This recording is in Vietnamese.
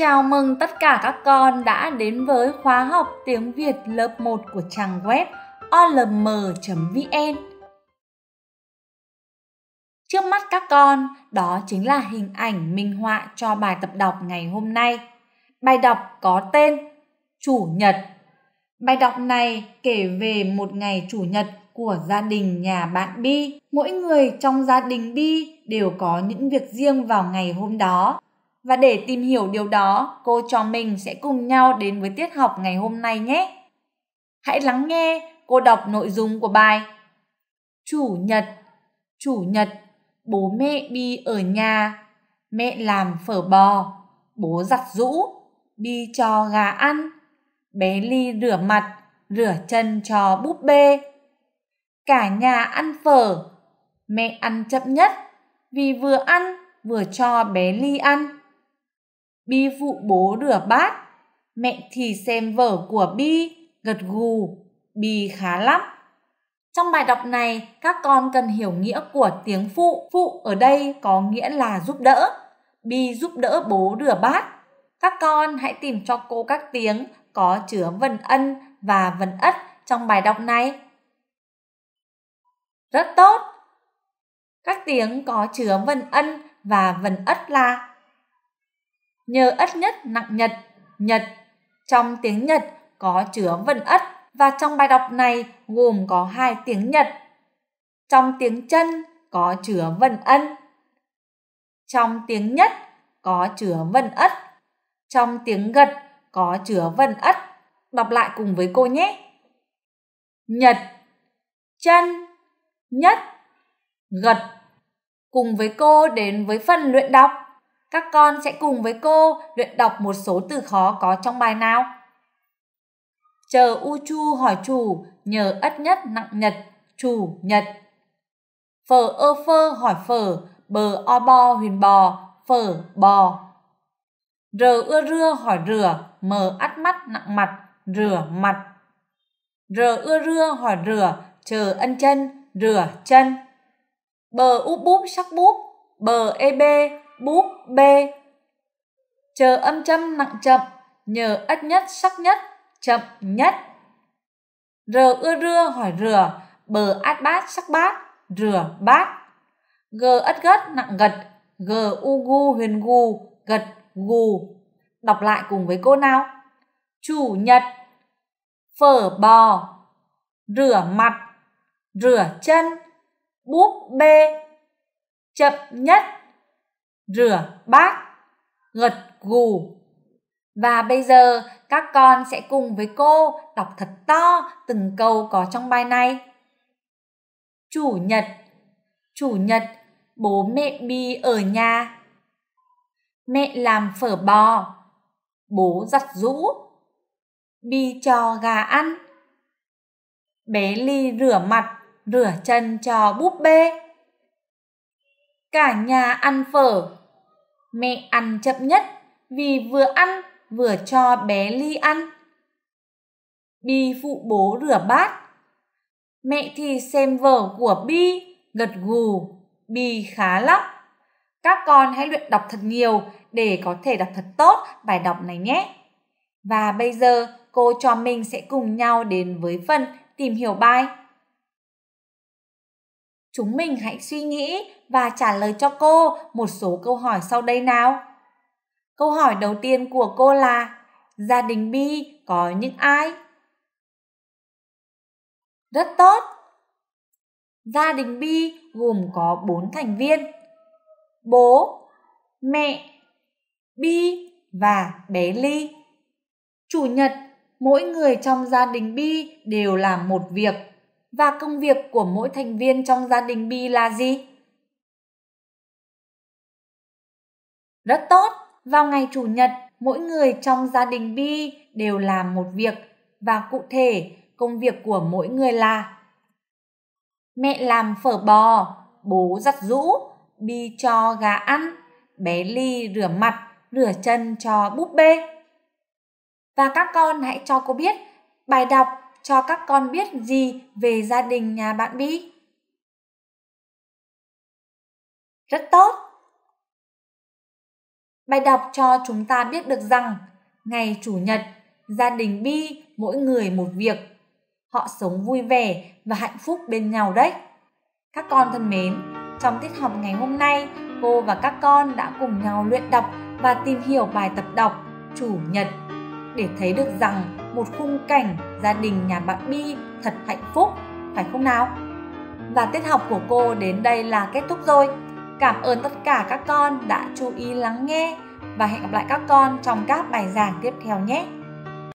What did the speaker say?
Chào mừng tất cả các con đã đến với khóa học tiếng Việt lớp 1 của trang web olm.vn. Trước mắt các con, đó chính là hình ảnh minh họa cho bài tập đọc ngày hôm nay. Bài đọc có tên Chủ nhật. Bài đọc này kể về một ngày chủ nhật của gia đình nhà bạn Bi. Mỗi người trong gia đình Bi đều có những việc riêng vào ngày hôm đó và để tìm hiểu điều đó, cô cho mình sẽ cùng nhau đến với tiết học ngày hôm nay nhé. Hãy lắng nghe cô đọc nội dung của bài. Chủ nhật, chủ nhật, bố mẹ Bi ở nhà, mẹ làm phở bò, bố giặt rũ, Bi cho gà ăn, bé Ly rửa mặt, rửa chân cho búp bê. Cả nhà ăn phở, mẹ ăn chậm nhất vì vừa ăn vừa cho bé Ly ăn Bi phụ bố rửa bát, mẹ thì xem vở của Bi, gật gù, Bi khá lắm. Trong bài đọc này, các con cần hiểu nghĩa của tiếng phụ. Phụ ở đây có nghĩa là giúp đỡ. Bi giúp đỡ bố rửa bát. Các con hãy tìm cho cô các tiếng có chứa vần ân và vần ất trong bài đọc này. Rất tốt! Các tiếng có chứa vần ân và vần ất là nhờ ất nhất nặng nhật, nhật. Trong tiếng Nhật có chứa vần ất và trong bài đọc này gồm có hai tiếng Nhật. Trong tiếng chân có chứa vần ân. Trong tiếng nhất có chứa vần ất. Trong tiếng gật có chứa vần ất. Đọc lại cùng với cô nhé. Nhật, chân, nhất, gật. Cùng với cô đến với phần luyện đọc. Các con sẽ cùng với cô luyện đọc một số từ khó có trong bài nào. Chờ U Chu hỏi chủ nhờ ất nhất nặng nhật, chủ nhật. Phở ơ phơ hỏi phở, bờ o bo huyền bò, phở bò. Rờ ưa rưa hỏi rửa, mờ ắt mắt nặng mặt, rửa mặt. Rờ ưa rưa hỏi rửa, chờ ân chân, rửa chân. Bờ úp búp sắc búp, bờ ê bê, búp bê chờ âm châm nặng chậm nhờ ất nhất sắc nhất chậm nhất r ưa rưa hỏi rửa bờ át bát sắc bát rửa bát g ất gất nặng gật g u gu huyền gu gật gù đọc lại cùng với cô nào chủ nhật phở bò rửa mặt rửa chân búp bê chậm nhất rửa bát gật gù và bây giờ các con sẽ cùng với cô đọc thật to từng câu có trong bài này chủ nhật chủ nhật bố mẹ bi ở nhà mẹ làm phở bò bố giặt rũ bi cho gà ăn bé ly rửa mặt rửa chân cho búp bê cả nhà ăn phở mẹ ăn chậm nhất vì vừa ăn vừa cho bé ly ăn bi phụ bố rửa bát mẹ thì xem vở của bi gật gù bi khá lắm các con hãy luyện đọc thật nhiều để có thể đọc thật tốt bài đọc này nhé và bây giờ cô cho mình sẽ cùng nhau đến với phần tìm hiểu bài Chúng mình hãy suy nghĩ và trả lời cho cô một số câu hỏi sau đây nào. Câu hỏi đầu tiên của cô là Gia đình Bi có những ai? Rất tốt! Gia đình Bi gồm có bốn thành viên. Bố, mẹ, Bi và bé Ly. Chủ nhật, mỗi người trong gia đình Bi đều làm một việc và công việc của mỗi thành viên trong gia đình Bi là gì? Rất tốt, vào ngày chủ nhật, mỗi người trong gia đình Bi đều làm một việc và cụ thể công việc của mỗi người là Mẹ làm phở bò, bố giặt rũ, Bi cho gà ăn, bé Ly rửa mặt, rửa chân cho búp bê. Và các con hãy cho cô biết bài đọc cho các con biết gì về gia đình nhà bạn Bi? Rất tốt! Bài đọc cho chúng ta biết được rằng ngày Chủ nhật, gia đình Bi mỗi người một việc. Họ sống vui vẻ và hạnh phúc bên nhau đấy. Các con thân mến, trong tiết học ngày hôm nay, cô và các con đã cùng nhau luyện đọc và tìm hiểu bài tập đọc Chủ nhật để thấy được rằng một khung cảnh gia đình nhà bạn Bi thật hạnh phúc, phải không nào? Và tiết học của cô đến đây là kết thúc rồi. Cảm ơn tất cả các con đã chú ý lắng nghe và hẹn gặp lại các con trong các bài giảng tiếp theo nhé.